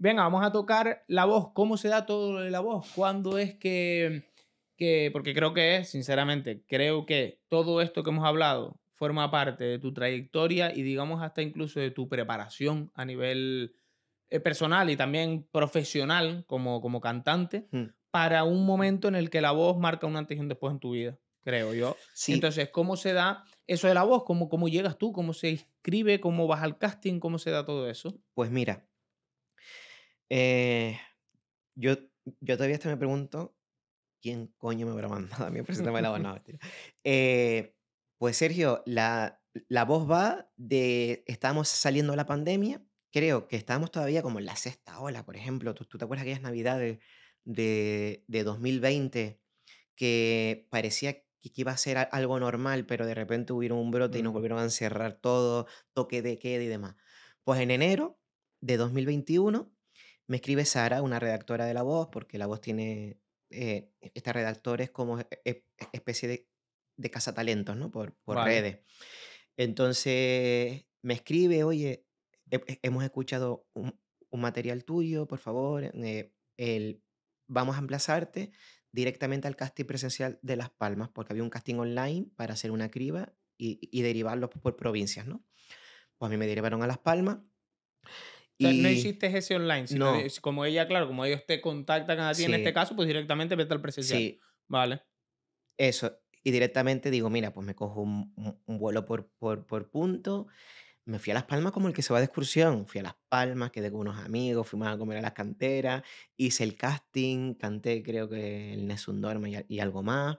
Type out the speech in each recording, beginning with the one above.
venga, vamos a tocar la voz, cómo se da todo de la voz, cuándo es que, que, porque creo que es, sinceramente, creo que todo esto que hemos hablado forma parte de tu trayectoria y digamos hasta incluso de tu preparación a nivel eh, personal y también profesional como, como cantante hmm. para un momento en el que la voz marca un antes y un después en tu vida, creo yo. Sí. Entonces, ¿cómo se da eso de la voz? ¿Cómo, ¿Cómo llegas tú? ¿Cómo se inscribe? ¿Cómo vas al casting? ¿Cómo se da todo eso? Pues mira, eh, yo, yo todavía hasta me pregunto quién coño me habrá mandado a mí la eh, pues Sergio, la, la voz va de estábamos saliendo de la pandemia, creo que estábamos todavía como en la sexta ola, por ejemplo. ¿Tú, tú te acuerdas aquellas navidades de, de 2020 que parecía que iba a ser algo normal, pero de repente hubieron un brote y nos mm. volvieron a encerrar todo, toque de queda y demás? Pues en enero de 2021 me escribe Sara, una redactora de La Voz, porque La Voz tiene eh, esta redactora es como e, e, especie de, de cazatalentos, ¿no? Por, redes. Entonces me escribe, oye, hemos escuchado un, material tuyo, por favor, eh, el, vamos a emplazarte directamente al casting presencial de Las Palmas, porque había un casting online para hacer una criba y, y derivarlos por provincias, ¿no? Pues a mí me derivaron a Las Palmas no hiciste ese online, sino no. como ella, claro, como ellos te contactan a ti en este caso, pues directamente vete al presencial. Sí. Vale. Eso. Y directamente digo, mira, pues me cojo un, vuelo por, por, punto. Me fui a Las Palmas como el que se va de excursión. Fui a Las Palmas, quedé con unos amigos, fuimos a comer a las canteras, hice el casting, canté creo que el Nessun Dorme y, algo más.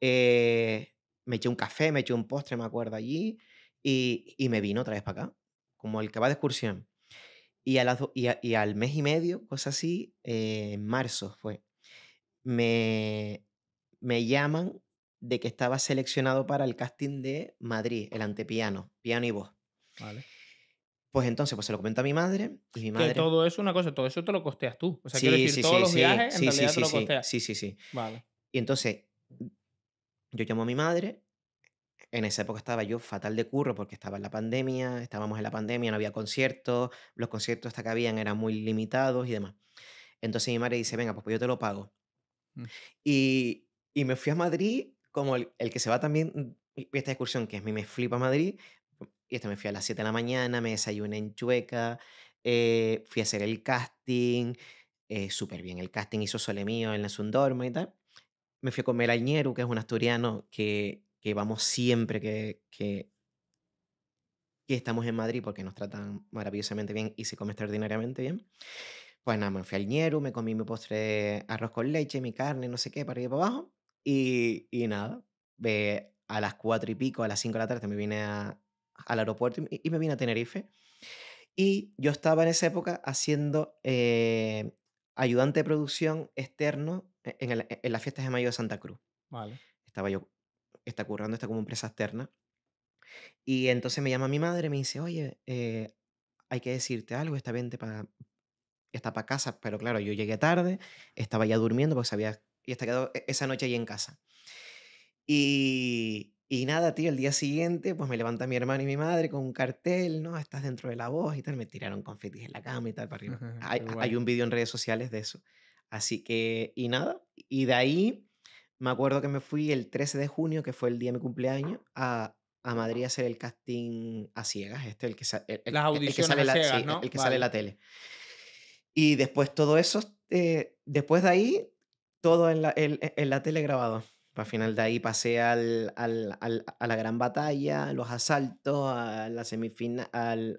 Eh, me eché un café, me eché un postre, me acuerdo allí, y, y me vino otra vez para acá, como el que va de excursión. Y, y, al mes y medio, cosa así, eh, en marzo fue, me, me llaman de que estaba seleccionado para el casting de Madrid, el antepiano, piano y voz. Vale. Pues entonces, pues se lo comento a mi madre y mi madre... Que todo eso, una cosa, todo eso te lo costeas tú. O sea, sí, quiero decir, sí, sí, lo costeas. Sí, sí, sí. Vale. Y entonces, yo llamo a mi madre en esa época estaba yo fatal de curro porque estaba en la pandemia, estábamos en la pandemia, no había conciertos, los conciertos hasta que habían eran muy limitados y demás. Entonces mi madre dice, venga, pues, pues yo te lo pago. Mm. Y, me fui a Madrid como el, que se va también esta excursión, que es mi me flipa Madrid, y esto me fui a las 7 de la mañana, me desayuné en Chueca, eh, fui a hacer el casting, eh, súper bien, el casting hizo Sole Mío en la Sundorma y tal. Me fui con comer al que es un asturiano que que vamos siempre que, que, estamos en Madrid porque nos tratan maravillosamente bien y se come extraordinariamente bien. Pues nada, me fui al ñeru, me comí mi postre de arroz con leche, mi carne, no sé qué, para ir para abajo. Y, y nada, ve a las cuatro y pico, a las cinco de la tarde me vine a, al aeropuerto y, me vine a Tenerife. Y yo estaba en esa época haciendo eh, ayudante de producción externo eh, en, el, en, las fiestas de mayo de Santa Cruz. Vale. Estaba yo está currando, está como empresa externa. Y entonces me llama mi madre, me dice, oye, eh, hay que decirte algo, está vente para está para casa, pero claro, yo llegué tarde, estaba ya durmiendo porque sabía, y está quedado e, esa noche ahí en casa. Y, y nada, tío, el día siguiente, pues me levanta mi hermano y mi madre con un cartel, ¿no? Estás dentro de la voz y tal. Me tiraron confetis en la cama y tal para arriba. hay, hay un vídeo en redes sociales de eso. Así que, y nada, y de ahí me acuerdo que me fui el 13 de junio, que fue el día de mi cumpleaños, a, a Madrid a hacer el casting a ciegas, este, el que, el, que sale, la, el que sale la tele. Y después todo eso, eh, después de ahí, todo en en la tele grabado. Al final de ahí pasé al, a la gran batalla, los asaltos, a la semifinal,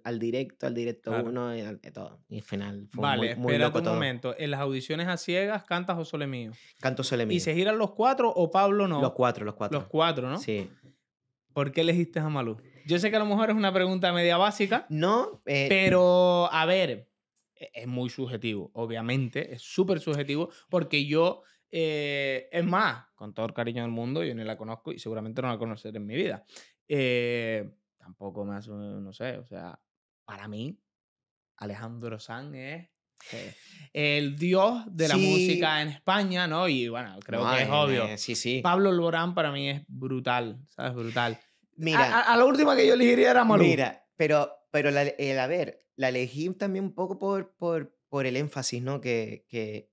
al, directo, al directo uno, y, todo. Y al final fue vale, muy, un momento. En las audiciones a ciegas, ¿cantas o sole mío? Canto sole mío. ¿Y se giran los cuatro o Pablo no? Los cuatro, los cuatro. Los cuatro, ¿no? Sí. ¿Por qué elegiste a Malú? Yo sé que a lo mejor es una pregunta media básica. No. Eh, pero, a ver, e-, es muy subjetivo, obviamente. Es súper subjetivo porque yo eh, es más, con todo el cariño del mundo, yo ni la conozco y seguramente no la conoceré en mi vida. Eh, tampoco más, no sé, o sea, para mí, Alejandro San es eh, el dios de la música en España, ¿no? Y bueno, creo que es obvio. Sí, sí. Pablo Lorán para mí es brutal, ¿sabes? Brutal. Mira. A, la última que yo elegiría era Malú. Mira, pero, pero la, a ver, la elegí también un poco por, por, por el énfasis, ¿no? Que, que,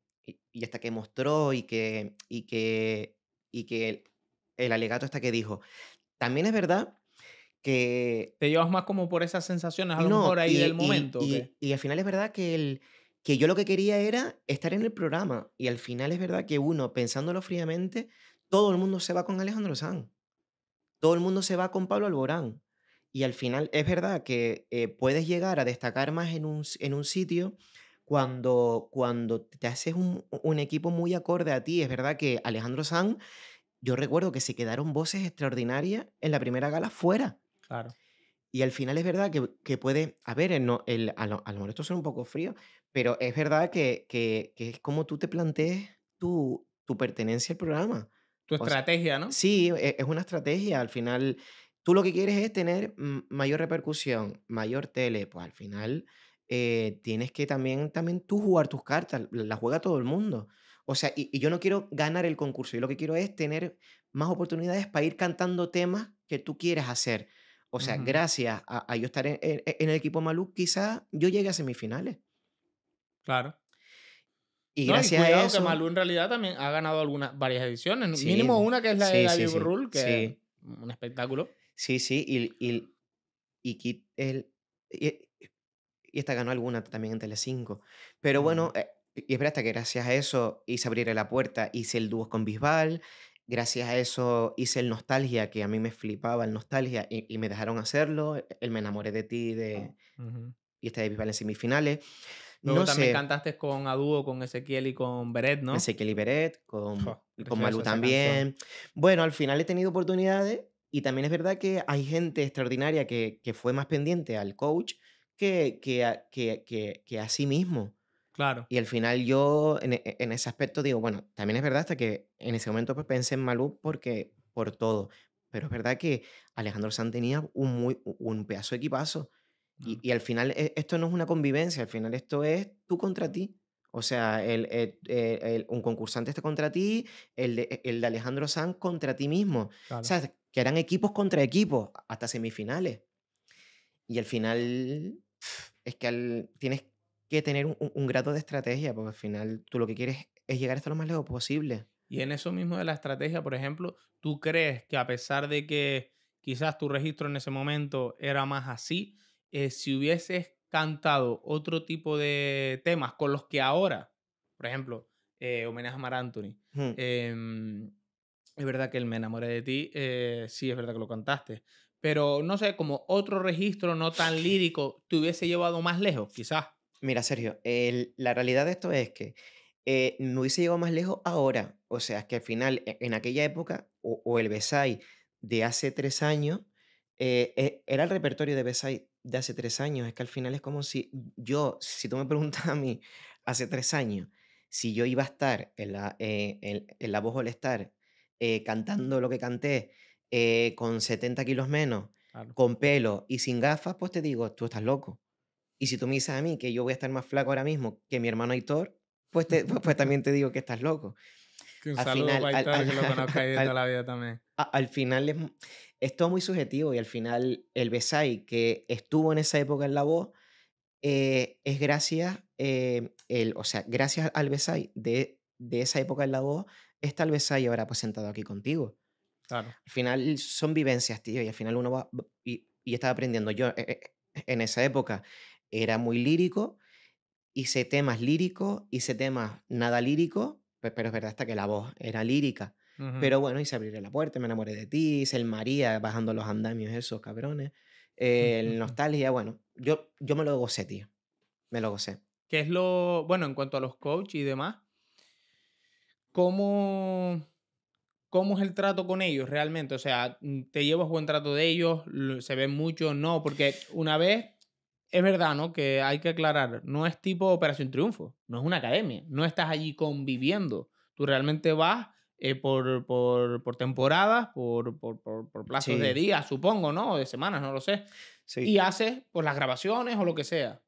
y hasta que mostró y que, y que, y que el, alegato hasta que dijo. También es verdad que... Te llevas más como por esas sensaciones, a lo mejor ahí del momento. Y, al final es verdad que, el, que yo lo que quería era estar en el programa. Y al final es verdad que uno, pensándolo fríamente, todo el mundo se va con Alejandro Sanz. Todo el mundo se va con Pablo Alborán. Y al final es verdad que eh, puedes llegar a destacar más en un, en un sitio cuando, cuando te haces un, un, equipo muy acorde a ti. Es verdad que Alejandro Sanz, yo recuerdo que se quedaron voces extraordinarias en la primera gala fuera. Claro. Y al final es verdad que, que puede, a ver, el, a, lo, a, mejor esto suena un poco frío, pero es verdad que, que, que es como tú te plantees tu, tu pertenencia al programa. Tu estrategia, ¿no? Sí, e, es una estrategia. Al final, tú lo que quieres es tener mm, mayor repercusión, mayor tele. Pues al final, eh, tienes que también, también tú jugar tus cartas, las juega todo el mundo. O sea, y, yo no quiero ganar el concurso, yo lo que quiero es tener más oportunidades para ir cantando temas que tú quieras hacer. O sea, gracias a, yo estar en, el equipo Malú, quizás yo llegue a semifinales. Claro. Y no, gracias y cuidado a eso. que Malú en realidad también ha ganado algunas, varias ediciones. mínimo una que es la de Rule, que es un espectáculo. Sí, sí. Y, y, y, el, y esta ganó alguna también en Telecinco. Pero mm. bueno, eh, y espera hasta que gracias a eso hice abrir la puerta, hice el dúo con Bisbal, gracias a eso hice el Nostalgia, que a mí me flipaba el Nostalgia, y, me dejaron hacerlo, e, el Me enamoré de ti, de, ah, y este de Bisbal en semifinales. Luego no también cantaste con Aduo, con Ezequiel y con Beret, ¿no? Ezequiel y Beret, con, con Malú también. Bueno, al final he tenido oportunidades y también es verdad que hay gente extraordinaria que, que fue más pendiente al coach que, que, a sí mismo. Claro. Y al final yo e, en, ese aspecto digo, bueno, también es verdad hasta que en ese momento pues pensé en Malú porque por todo, pero es verdad que Alejandro Sanz tenía un, muy, un pedazo equipazo y, al final e, esto no es una convivencia, al final esto es tú contra ti. O sea, el, e, un concursante está contra ti, el de, de Alejandro Sanz contra ti mismo. O sea, que eran equipos contra equipos, hasta semifinales. Y al final es que tienes que tener un, grado de estrategia, porque al final tú lo que quieres es llegar hasta lo más lejos posible. Y en eso mismo de la estrategia, por ejemplo, ¿tú crees que a pesar de que quizás tu registro en ese momento era más así, eh, si hubieses cantado otro tipo de temas con los que ahora, por ejemplo, eh, homenaje a Mar Anthony, hmm. em, es verdad que el Me enamoré de ti, eh, sí, es verdad que lo cantaste, pero no sé, como otro registro no tan lírico te hubiese llevado más lejos, quizás. Mira, Sergio, la realidad de esto es que no eh, hubiese llegado más lejos ahora. O sea, que al final, e, en aquella época, o, el Besai de hace tres años, eh, e, era el repertorio de Besai de hace tres años. Es que al final es como si yo, si tú me preguntas a mí hace tres años, si yo iba a estar en la, eh, en, la voz estar cantando lo que canté eh, con 70 kilos menos, con pelo y sin gafas, pues te digo, tú estás loco. Y si tú me dices a mí que yo voy a estar más flaco ahora mismo que mi hermano Aitor, pues, pues, pues, también te digo que estás loco. un al saludo final, que lo ahí toda la vida Al, final es, es, todo muy subjetivo y al final el Besai que estuvo en esa época en la voz eh, es gracias, eh, el, o sea, gracias al Besai de, de esa época en la voz está el Besai ahora pues sentado aquí contigo. Al final son vivencias, tío, y al final uno va. Y, estaba aprendiendo. Yo eh, eh, eh, en esa época era muy lírico, hice temas líricos, hice temas nada líricos, pero es verdad hasta que la voz era lírica. Pero bueno, hice abrir la puerta, me enamoré de ti, hice el María bajando los andamios, esos cabrones. El nostalgia, bueno, yo, yo me lo gocé, tío. Me lo gocé. ¿Qué es lo. Bueno, en cuanto a los coach y demás, ¿cómo cómo es el trato con ellos realmente. O sea, mm, ¿te llevas buen trato de ellos? ¿Se ven mucho? No, porque una vez, es verdad, ¿no? Que hay que aclarar, no es tipo Operación Triunfo, no es una academia, no estás allí conviviendo. Tú realmente vas eh, por, por, por, temporadas, por, por, por plazos de días, supongo, ¿no? O de semanas, no lo sé. Sí. Y haces pues, las grabaciones o lo que sea.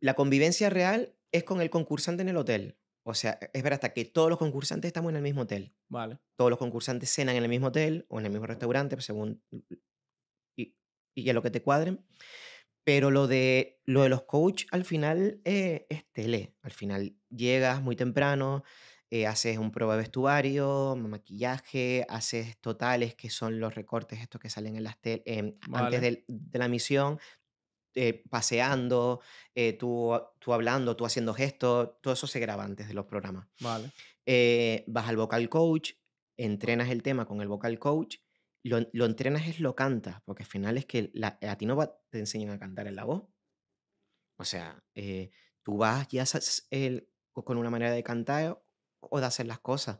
La convivencia real es con el concursante en el hotel. O sea, e, es verdad que todos los concursantes estamos en el mismo hotel. Vale. Todos los concursantes cenan en el mismo hotel o en el mismo restaurante, pues, según. Y, y, lo que te cuadren. Pero lo de, lo de los coach al final eh, es tele. Al final llegas muy temprano, eh, haces un prueba de vestuario, maquillaje, haces totales que son los recortes estos que salen en las tele em, antes de, la misión, eh, paseando, eh, tú, ah, tú, hablando, tú haciendo gestos, todo eso se graba antes de los programas. Vale. Eh, vas al vocal coach, ah. entrenas el tema con el vocal coach, lo, entrenas es lo cantas, porque al final es que a ti no te enseñan a cantar en la voz. O sea, tú vas ya el, con una manera de cantar o de hacer las cosas.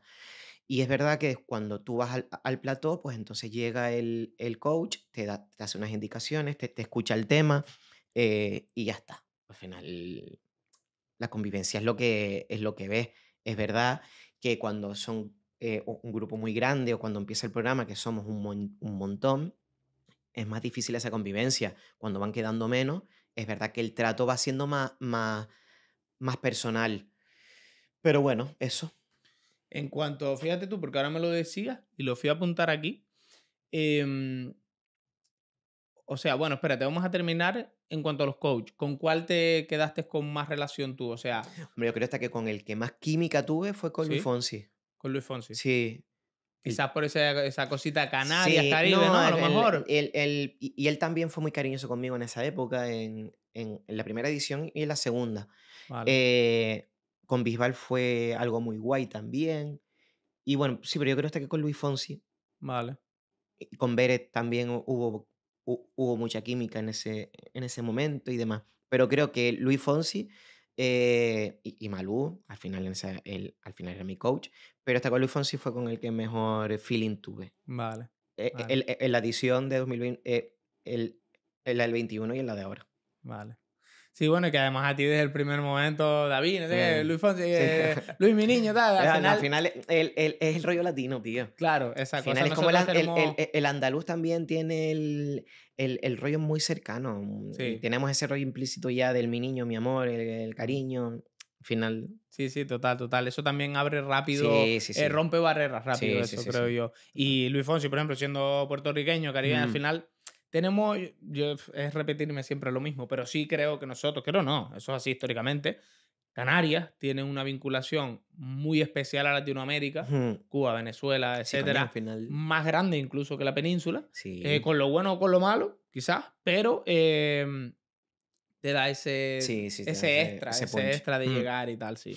Y es verdad que cuando tú vas al, al plató, pues entonces llega el, coach, te, da, hace unas indicaciones, te, te, escucha el tema, eh, y ya está. Al final, la convivencia es lo que, es lo que ves. Es verdad que cuando son eh, un grupo muy grande o cuando empieza el programa, que somos un, montón, es más difícil esa convivencia. Cuando van quedando menos, es verdad que el trato va siendo más, más, más personal. Pero bueno, eso. En cuanto, fíjate tú, porque ahora me lo decías y lo fui a apuntar aquí. Em, o sea, bueno, espérate, vamos a terminar en cuanto a los coaches, ¿con cuál te quedaste con más relación tú? O sea. Hombre, yo creo hasta que con el que más química tuve fue con Luis Fonsi. Con Luis Fonsi. Sí. Quizás por esa, esa cosita canaria, cariño. ¿no? A lo mejor. y él también fue muy cariñoso conmigo en esa época, en, la primera edición y en la segunda. Eh, con Bisbal fue algo muy guay también. Y bueno, sí, pero yo creo hasta que con Luis Fonsi. Vale. Con Beret también hubo hubo mucha química en ese, en ese momento y demás. Pero creo que Luis Fonsi eh, y, Malú, al final, en al final era mi coach, pero hasta con Luis Fonsi fue con el que mejor feeling tuve. Vale. En, eh, la edición de 2020, eh, el, en la del 21 y en la de ahora. Vale. Sí, bueno, y que además a ti desde el primer momento, David, Luis Fonsi, eh, Luis mi niño, tal. Al final, es el rollo latino, tío. Claro, exacto. Al final es como el, andaluz también tiene el, rollo muy cercano. Mm, tenemos ese rollo implícito ya del mi niño, mi amor, el, cariño. final. Sí, sí, total, total. Eso también abre rápido, se eh, rompe barreras rápido, eso creo yo. Y Luis Fonsi, por ejemplo, siendo puertorriqueño, cariño, al mm. final tenemos, yo, es repetirme siempre lo mismo, pero sí creo que nosotros, creo no, eso es así históricamente, Canarias tiene una vinculación muy especial a Latinoamérica, Cuba, Venezuela, etcétera, más grande incluso que la península, eh, con lo bueno o con lo malo, quizás, pero em, te da ese, ese extra, ese, extra de llegar y tal, sí.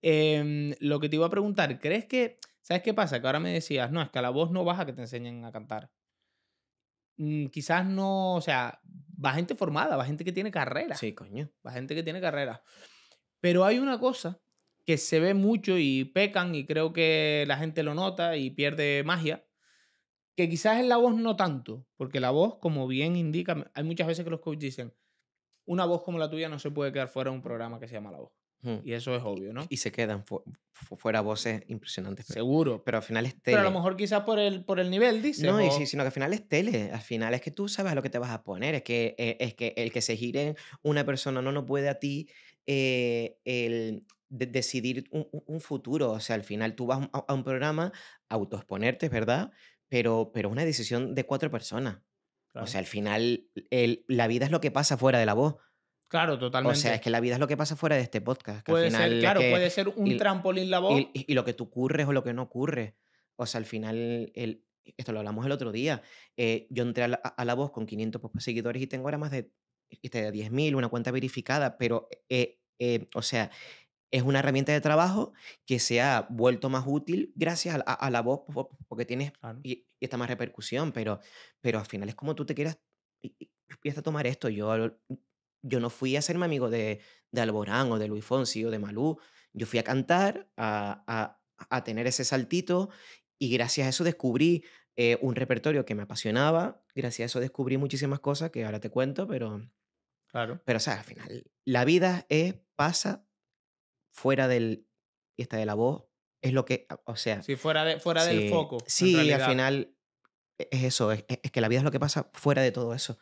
Em, lo que te iba a preguntar, ¿crees que, ¿sabes qué pasa? Que ahora me decías, no, es que a la voz no baja que te enseñen a cantar. Mm, quizás no, o sea, va gente formada, va gente que tiene carrera. Sí, coño. Va gente que tiene carrera. Pero hay una cosa que se ve mucho y pecan y creo que la gente lo nota y pierde magia, que quizás en la voz no tanto, porque la voz, como bien indica, hay muchas veces que los coaches dicen, una voz como la tuya no se puede quedar fuera de un programa que se llama La Voz. Y eso es obvio, ¿no? Y se quedan fuera voces impresionantes. Pues. Seguro. Pero al final es tele. Pero a lo mejor quizás por el, por el nivel, dice. No, y sino que al final es tele. Al final es que tú sabes lo que te vas a poner. Es que, eh, es que el que se gire una persona no no puede a ti eh, el decidir un, futuro. O sea, al final tú vas a, un programa autoexponerte, ¿verdad? Pero, pero una decisión de cuatro personas. O sea, al final el, la vida es lo que pasa fuera de la voz. Claro, totalmente. O sea, es que la vida es lo que pasa fuera de este podcast. puede ser, claro, puede ser un trampolín la voz. Y, lo que tú curres o lo que no ocurre. O sea, al final, el, esto lo hablamos el otro día. Eh, yo entré a la, voz con 500 seguidores y tengo ahora más de, 10.000, este, una cuenta verificada, pero, eh, eh, o sea, es una herramienta de trabajo que se ha vuelto más útil gracias a, la voz porque tienes y, está más repercusión, pero, pero al final es como tú te quieras y, y tomar esto. Yo yo no fui a hacerme amigo de, de Alborán o de Luis Fonsi o de Malú. Yo fui a cantar, a, a, a tener ese saltito y gracias a eso descubrí eh, un repertorio que me apasionaba. Gracias a eso descubrí muchísimas cosas que ahora te cuento, pero. Claro. Pero, o sea, al final, la vida es, pasa fuera del. Y está de la voz es lo que. O sea. Sí, fuera, fuera del foco. Sí, al final e, es eso, es, que la vida es lo que pasa fuera de todo eso.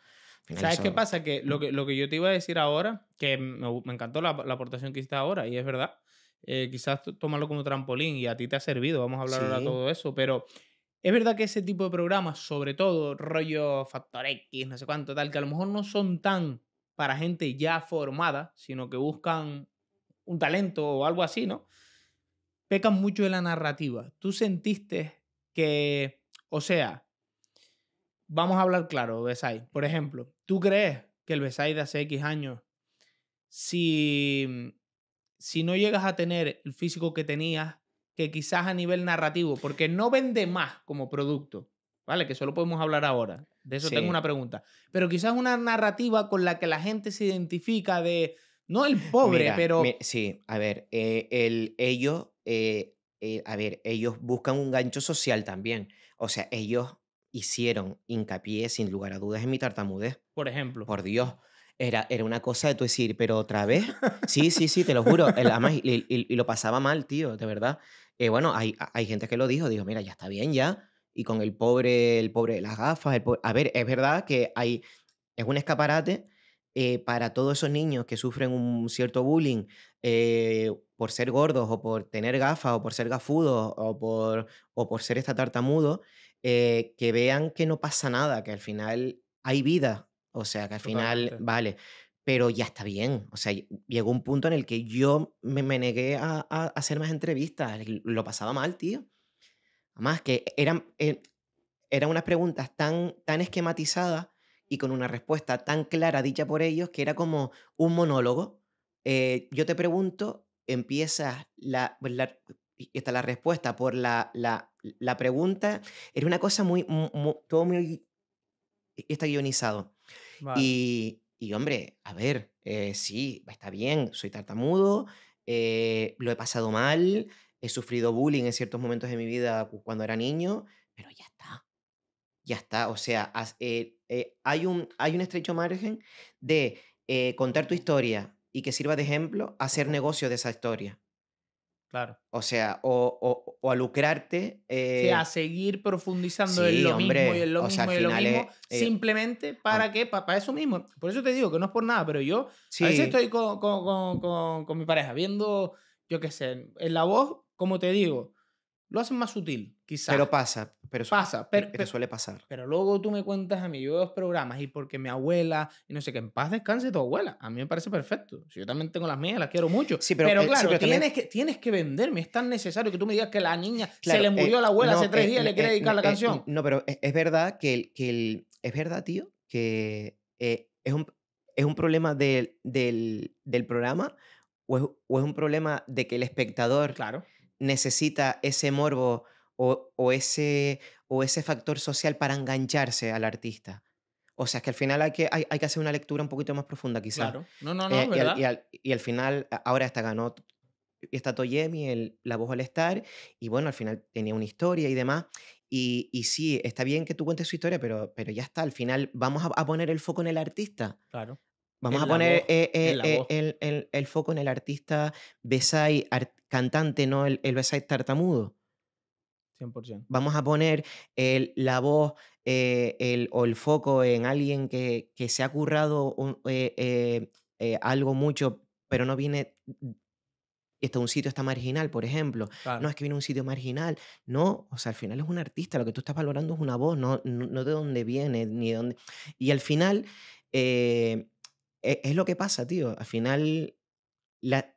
¿Sabes qué pasa? Que lo, que lo que yo te iba a decir ahora, que me, encantó la, aportación que hiciste ahora, y es verdad, eh, quizás tómalo como trampolín y a ti te ha servido, vamos a hablar ahora de todo eso, pero es verdad que ese tipo de programas, sobre todo rollo Factor X, no sé cuánto, tal, que a lo mejor no son tan para gente ya formada, sino que buscan un talento o algo así, ¿no? Pecan mucho de la narrativa. ¿Tú sentiste que, o sea, vamos a hablar claro, Besai. Por ejemplo, ¿tú crees que el Besai de hace X años, si, si no llegas a tener el físico que tenías, que quizás a nivel narrativo, porque no vende más como producto, ¿vale? Que solo podemos hablar ahora. De eso tengo una pregunta. Pero quizás una narrativa con la que la gente se identifica de, no el pobre, pero... sí, a ver, eh, el, ellos, eh, eh, a ver, ellos buscan un gancho social también. O sea, ellos hicieron hincapié, sin lugar a dudas, en mi tartamudez. Por ejemplo. Por Dios. Era, era una cosa de tú decir, pero otra vez. Sí, sí, sí, te lo juro. y, lo pasaba mal, tío, de verdad. Eh, bueno, hay, hay gente que lo dijo, dijo, mira, ya está bien, ya. Y con el pobre, el pobre las gafas, el A ver, es verdad que hay, es un escaparate eh, para todos esos niños que sufren un cierto bullying eh, por ser gordos o por tener gafas o por ser gafudos o por, o por ser esta tartamudo, eh, que vean que no pasa nada, que al final hay vida, o sea, que al final, vale, pero ya está bien, o sea, llegó un punto en el que yo me, negué a, hacer más entrevistas, lo pasaba mal, tío. Además, que eran, eh, eran unas preguntas tan, tan esquematizadas y con una respuesta tan clara dicha por ellos que era como un monólogo. Eh, yo te pregunto, empiezas la, pues, la respuesta por la, la la pregunta era una cosa muy, todo muy está guionizado. Y, hombre, a ver, eh, sí, está bien, soy tartamudo, eh, lo he pasado mal, he sufrido bullying en ciertos momentos de mi vida cuando era niño, pero ya está. Ya está, o sea, eh, hay, un, hay un estrecho margen de contar tu historia y que sirva de ejemplo, hacer negocio de esa historia. O sea, o, a lucrarte. Eh... a seguir profundizando en lo mismo y en lo mismo eh, simplemente ah. para que, para, eso mismo. Por eso te digo que no es por nada, pero yo sí. a veces estoy con, con, mi pareja viendo, yo qué sé, en la voz, como te digo, lo hacen más sutil, quizás. Pero pasa, pero, pasa, pero, suele pasar. Pero luego tú me cuentas a mí, yo programas y porque mi abuela, y no sé, qué, en paz descanse tu abuela. A mí me parece perfecto. Si yo también tengo las mías, las quiero mucho. Sí, pero, eh, claro, tienes, que, tienes que venderme. Es tan necesario que tú me digas que la niña se le eh, murió a la abuela hace tres eh, días y le quiere dedicar la canción. No, pero es, verdad que, el, que el, es verdad, tío, que es, un, es un problema del, programa o es, o es un problema de que el espectador... Claro necesita ese morbo o, ese, o ese factor social para engancharse al artista. O sea, es que al final hay que, hay, que hacer una lectura un poquito más profunda, quizás. Claro. No, no, no, eh, ¿verdad? Y, al, final, ahora está ganó está Toyemi, el, la voz al estar, y bueno, al final tenía una historia y demás. Y, y, sí, está bien que tú cuentes su historia, pero, pero ya está, al final vamos a, a poner el foco en el artista. Claro. Vamos a poner eh, eh, eh, el, foco en el artista Besai, cantante, no el, el Besai tartamudo. 100%. Vamos a poner el, la voz o el foco en alguien que, que se ha currado algo mucho, pero no viene. Mm, un sitio está marginal, por ejemplo. No es que viene un sitio marginal. No, o sea, al final es un artista. Lo que tú estás valorando es una voz, no, no, de dónde viene, ni dónde. Y al final. E, es, lo que pasa, tío. Al final, la,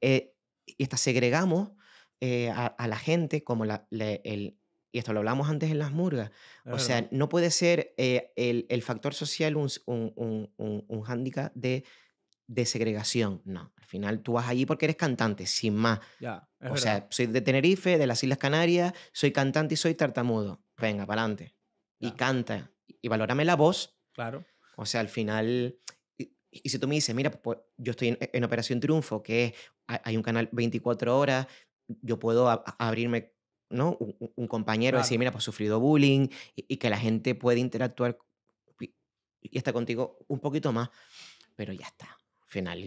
eh, y hasta segregamos eh, a, la gente como la, el, y esto lo hablamos antes en las murgas. O sea, no puede ser eh, el, factor social un, un, un, hándicap de, de, segregación. No, al final tú vas allí porque eres cantante, sin más. o sea, soy de Tenerife, de las Islas Canarias, soy cantante y soy tartamudo. Venga, para adelante. Y canta. Y valórame la voz. Claro. O sea, al final y si tú me dices, mira, pues, yo estoy en, Operación Triunfo, que es, hay un canal 24 horas, yo puedo abrirme ¿no? un, compañero, y decir, mira, pues sufrido bullying y, que la gente puede interactuar y, está contigo un poquito más, pero ya está. Al final,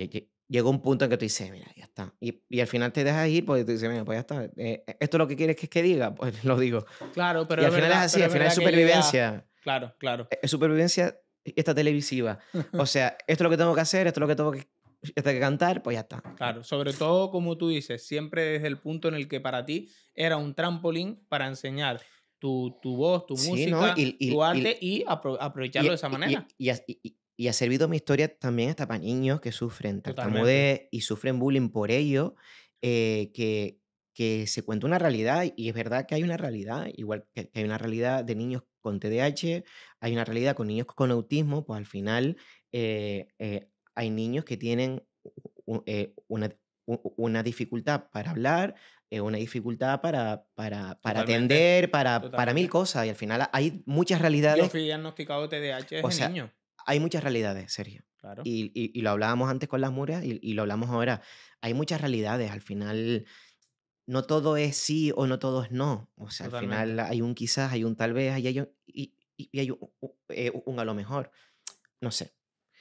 llegó un punto en que tú dices, mira, ya está. Y, al final te dejas ir porque tú dices, mira, pues ya está. Eh, ¿Esto es lo que quieres que, que diga? Pues lo digo. Claro, pero. Y al final es así, al final es supervivencia. Claro, claro. E, es supervivencia esta televisiva. O sea, esto es lo que tengo que hacer, esto es lo que tengo que, que cantar, pues ya está. Claro, sobre todo como tú dices, siempre desde el punto en el que para ti era un trampolín para enseñar tu, tu voz, tu música, y, tu arte y, aprovecharlo de esa manera. Y, ha servido mi historia también hasta para niños que sufren tartamudez y sufren bullying por ello, eh, que, que se cuenta una realidad y es verdad que hay una realidad, igual que, que hay una realidad de niños con TDAH, hay una realidad con niños con autismo, pues al final eh, eh, hay niños que tienen eh, una, una, dificultad para hablar, una dificultad para, para, para atender, para, para mil cosas, y al final hay muchas realidades. Yo fui diagnosticado TDAH o sea, Hay muchas realidades, Sergio. Claro. Y, lo hablábamos antes con las muras y, y lo hablamos ahora. Hay muchas realidades, al final no todo es sí o no todo es no. O sea, al final hay un quizás, hay un tal vez, hay, y, hay eh, un, a lo mejor. No sé.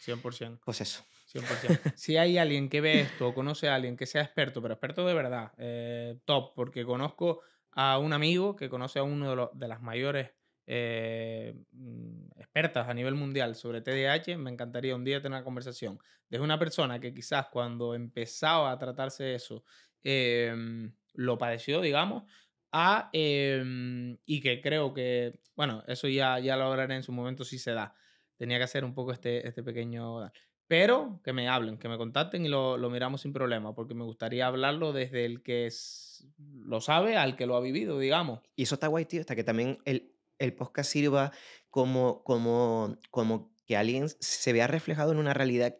100%. Pues eso. 100%. si hay alguien que ve esto o conoce a alguien que sea experto, pero experto de verdad, eh, top, porque conozco a un amigo que conoce a uno de, los, de las mayores eh, mm, expertas a nivel mundial sobre TDAH, me encantaría un día tener una conversación. de una persona que quizás cuando empezaba a tratarse de eso, em, lo padeció, digamos, a, em, y que creo que, bueno, eso ya, ya lo hablaré en su momento si se da. Tenía que hacer un poco este, este pequeño... Pero que me hablen, que me contacten y lo, miramos sin problema, porque me gustaría hablarlo desde el que lo sabe al que lo ha vivido, digamos. Y eso está guay, tío, hasta que también el, el podcast sirva como, como, como que alguien se vea reflejado en una realidad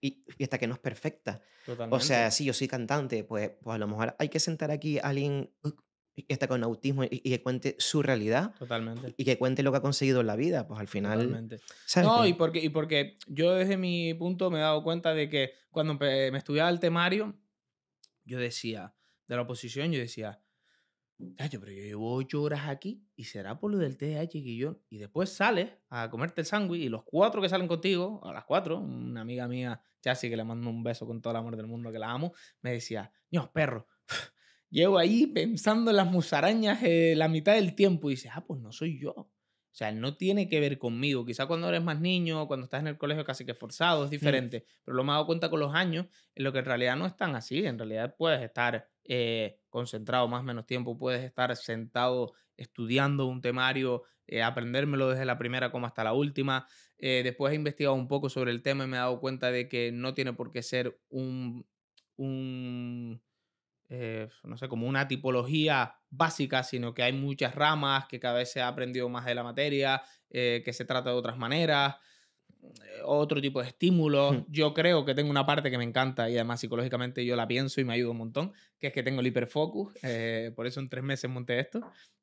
y, hasta que no es perfecta. O sea, si yo soy cantante, pues, pues a lo mejor hay que sentar aquí a alguien uh, que está con autismo y, que cuente su realidad. Totalmente. Y que cuente lo que ha conseguido en la vida, pues al final... Totalmente. no, y porque, y porque yo desde mi punto me he dado cuenta de que cuando me estudiaba el temario, yo decía, de la oposición, yo decía, pero yo llevo ocho horas aquí y será por lo del TDAH, Guillón. Y después sales a comerte el sándwich y los cuatro que salen contigo, a las cuatro, una amiga mía, Chassi, que le mando un beso con todo el amor del mundo, que la amo, me decía, Dios, perro, llevo ahí pensando en las musarañas eh, la mitad del tiempo. Y dices, ah, pues no soy yo. O sea, no tiene que ver conmigo. Quizá cuando eres más niño, cuando estás en el colegio casi que forzado, es mm. diferente. Pero lo me he dado cuenta con los años, en lo que en realidad no es así. En realidad puedes estar... Eh, concentrado, más o menos tiempo, puedes estar sentado estudiando un temario, eh, aprendérmelo desde la primera como hasta la última. Eh, después he investigado un poco sobre el tema y me he dado cuenta de que no tiene por qué ser un, un eh, no sé, como una tipología básica, sino que hay muchas ramas, que cada vez se ha aprendido más de la materia, que se trata de otras maneras otro tipo de estímulos. Hmm. Yo creo que tengo una parte que me encanta y además psicológicamente yo la pienso y me ayuda un montón, que es que tengo el hiperfocus. Eh, por eso en tres meses monté esto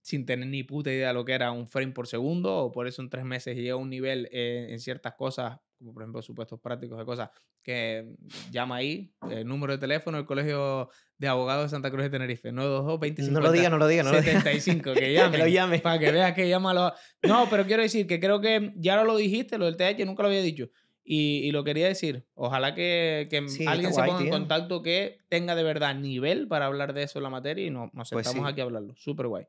sin tener ni puta idea de lo que era un frame por segundo, o por eso en tres meses llega a un nivel en ciertas cosas, como por ejemplo supuestos prácticos de cosas, que llama ahí, el número de teléfono del Colegio de Abogados de Santa Cruz de Tenerife, 922 No lo diga, no lo diga, no lo diga. que llame. que llame. Para que veas que llama No, pero quiero decir que creo que ya lo dijiste, lo del TH, nunca lo había dicho. Y, lo quería decir. Ojalá que, alguien se ponga en contacto que tenga de verdad nivel para hablar de eso en la materia y no, nos sentamos aquí a hablarlo. Súper guay.